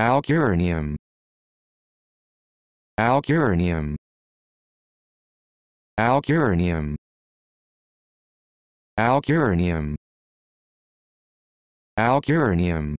Alcuranium Alcuranium Alcuranium Alcuranium Alcuranium